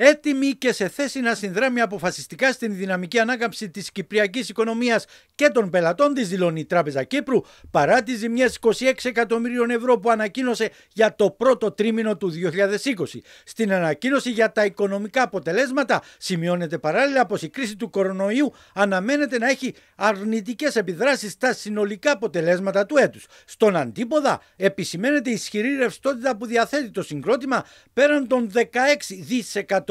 έτοιμη και σε θέση να συνδράμει αποφασιστικά στην δυναμική ανάκαμψη της κυπριακής οικονομίας και των πελατών της, δηλώνει η Τράπεζα Κύπρου, παρά τις ζημιές 26 εκατομμυρίων ευρώ που ανακοίνωσε για το πρώτο τρίμηνο του 2020. Στην ανακοίνωση για τα οικονομικά αποτελέσματα, σημειώνεται παράλληλα πως η κρίση του κορονοϊού αναμένεται να έχει αρνητικές επιδράσεις στα συνολικά αποτελέσματα του έτους. Στον αντίποδα, επισημαίνεται η ισχυρή ρευστότητα που διαθέτει το συγκρότημα πέραν των 16 δισεκατομμυρίων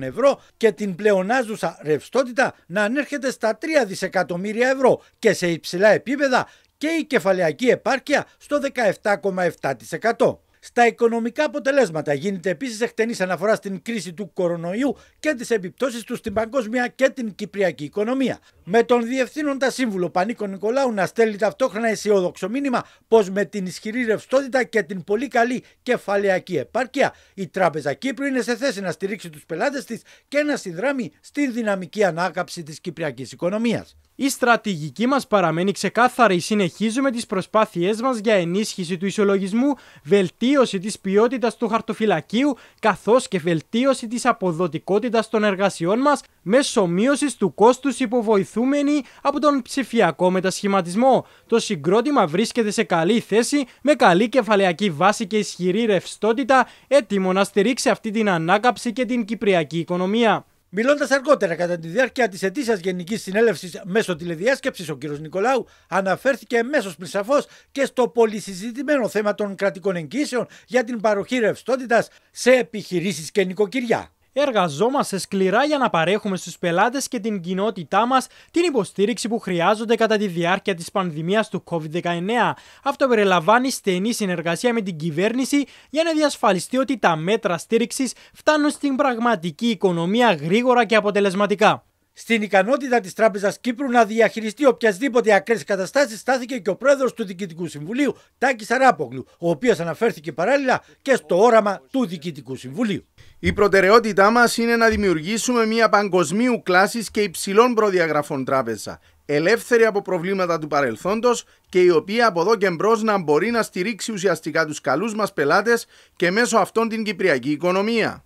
ευρώ και την πλεονάζουσα ρευστότητα να ανέρχεται στα 3 δισεκατομμύρια ευρώ και σε υψηλά επίπεδα και η κεφαλαιακή επάρκεια στο 17,7% στα οικονομικά αποτελέσματα. Γίνεται επίσης εκτενής αναφορά στην κρίση του κορονοϊού και τις επιπτώσεις τους στην παγκόσμια και την κυπριακή οικονομία. Με τον διευθύνοντα σύμβουλο Πανίκο Νικολάου να στέλνει ταυτόχρονα αισιόδοξο μήνυμα πως με την ισχυρή ρευστότητα και την πολύ καλή κεφαλαιακή επάρκεια η Τράπεζα Κύπρου είναι σε θέση να στηρίξει τους πελάτες της και να συνδράμει στην δυναμική ανάκαψη της κυπριακής οικονομίας. Η στρατηγική μας παραμένει ξεκάθαρη. Συνεχίζουμε τις προσπάθειές μας για ενίσχυση του ισολογισμού, βελτίωση της ποιότητας του χαρτοφυλακίου, καθώς και βελτίωση της αποδοτικότητας των εργασιών μας, μέσω μείωση του κόστους υποβοηθούμενη από τον ψηφιακό μετασχηματισμό. Το συγκρότημα βρίσκεται σε καλή θέση, με καλή κεφαλαιακή βάση και ισχυρή ρευστότητα, έτοιμο να στηρίξει αυτή την ανάκαψη και την κυπριακή οικονομία. Μιλώντας αργότερα κατά τη διάρκεια της ετήσιας Γενικής Συνέλευσης μέσω τηλεδιάσκεψης, ο κ. Νικολάου αναφέρθηκε εμέσω πλησαφώς και στο πολυσυζητημένο θέμα των κρατικών εγγύσεων για την παροχή ρευστότητας σε επιχειρήσεις και νοικοκυριά. Εργαζόμαστε σκληρά για να παρέχουμε στους πελάτες και την κοινότητά μας την υποστήριξη που χρειάζονται κατά τη διάρκεια της πανδημίας του COVID-19. Αυτό περιλαμβάνει στενή συνεργασία με την κυβέρνηση για να διασφαλιστεί ότι τα μέτρα στήριξης φτάνουν στην πραγματική οικονομία γρήγορα και αποτελεσματικά. Στην ικανότητα της Τράπεζας Κύπρου να διαχειριστεί οποιασδήποτε ακραίες καταστάσεις στάθηκε και ο πρόεδρος του Διοικητικού Συμβουλίου, Τάκης Αράπογλου, ο οποίος αναφέρθηκε παράλληλα και στο όραμα του Διοικητικού Συμβουλίου. Η προτεραιότητά μας είναι να δημιουργήσουμε μια παγκοσμίου κλάσης και υψηλών προδιαγραφών τράπεζα, ελεύθερη από προβλήματα του παρελθόντος και η οποία από εδώ και μπρος να μπορεί να στηρίξει ουσιαστικά τους καλούς μας πελάτες και μέσω αυτών την κυπριακή οικονομία.